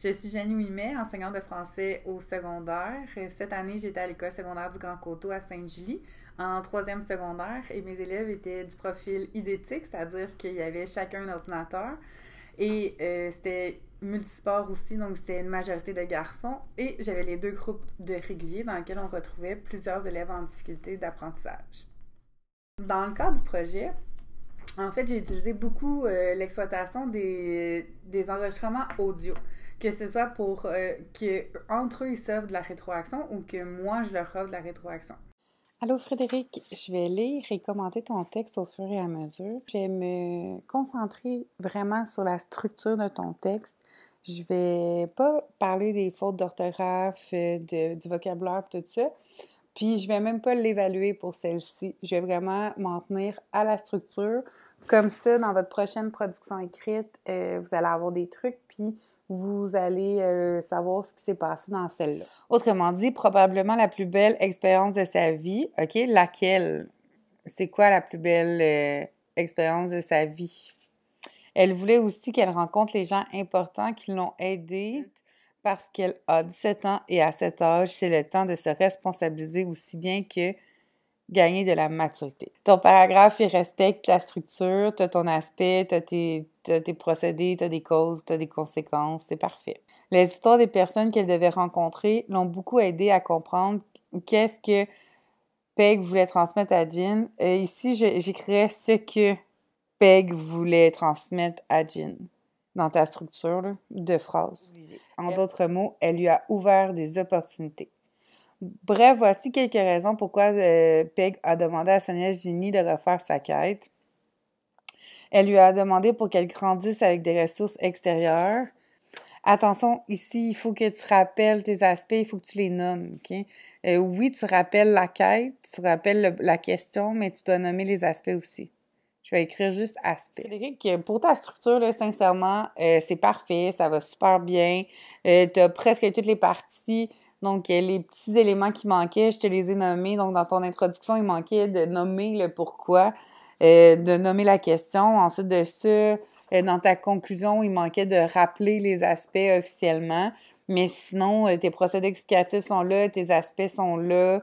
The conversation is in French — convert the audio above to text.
Je suis Jenny Ouimet, enseignante de français au secondaire. Cette année, j'étais à l'école secondaire du Grand Coteau à Sainte-Julie en troisième secondaire et mes élèves étaient du profil idétique, c'est-à-dire qu'il y avait chacun un ordinateur et euh, c'était multisport aussi, donc c'était une majorité de garçons et j'avais les deux groupes de réguliers dans lesquels on retrouvait plusieurs élèves en difficulté d'apprentissage. Dans le cadre du projet, en fait, j'ai utilisé beaucoup euh, l'exploitation des enregistrements audio que ce soit pour euh, qu'entre entre eux ils s'offrent de la rétroaction ou que moi je leur offre de la rétroaction. Allô Frédéric, je vais lire et commenter ton texte au fur et à mesure. Je vais me concentrer vraiment sur la structure de ton texte. Je vais pas parler des fautes d'orthographe, euh, du vocabulaire, tout ça. Puis je vais même pas l'évaluer pour celle-ci. Je vais vraiment m'en tenir à la structure. Comme ça, dans votre prochaine production écrite, euh, vous allez avoir des trucs, puis vous allez euh, savoir ce qui s'est passé dans celle-là. Autrement dit, probablement la plus belle expérience de sa vie. OK, laquelle? C'est quoi la plus belle euh, expérience de sa vie? Elle voulait aussi qu'elle rencontre les gens importants qui l'ont aidée mm parce qu'elle a 17 ans et à cet âge, c'est le temps de se responsabiliser aussi bien que gagner de la maturité. Ton paragraphe, il respecte la structure, tu ton aspect, tu tes procédés, tu des causes, tu des conséquences, c'est parfait. Les histoires des personnes qu'elle devait rencontrer l'ont beaucoup aidé à comprendre qu'est-ce que Peg voulait transmettre à Jean. Et ici, j'écrirais ce que Peg voulait transmettre à Jean dans ta structure de phrase. En d'autres mots, elle lui a ouvert des opportunités. Bref, voici quelques raisons pourquoi euh, Peg a demandé à Sonia Gini de refaire sa quête. Elle lui a demandé pour qu'elle grandisse avec des ressources extérieures. Attention, ici, il faut que tu rappelles tes aspects, il faut que tu les nommes. Euh, oui, tu rappelles la quête, tu rappelles la question, mais tu dois nommer les aspects aussi. Je vais écrire juste aspect. Frédéric, euh, pour ta structure, sincèrement, euh, c'est parfait, ça va super bien. Euh, tu as presque toutes les parties. Donc, les petits éléments qui manquaient, je te les ai nommés. Donc, dans ton introduction, il manquait de nommer le pourquoi, de nommer la question. Ensuite de ça, dans ta conclusion, il manquait de rappeler les aspects officiellement. Mais sinon, tes procédés explicatifs sont là, tes aspects sont là,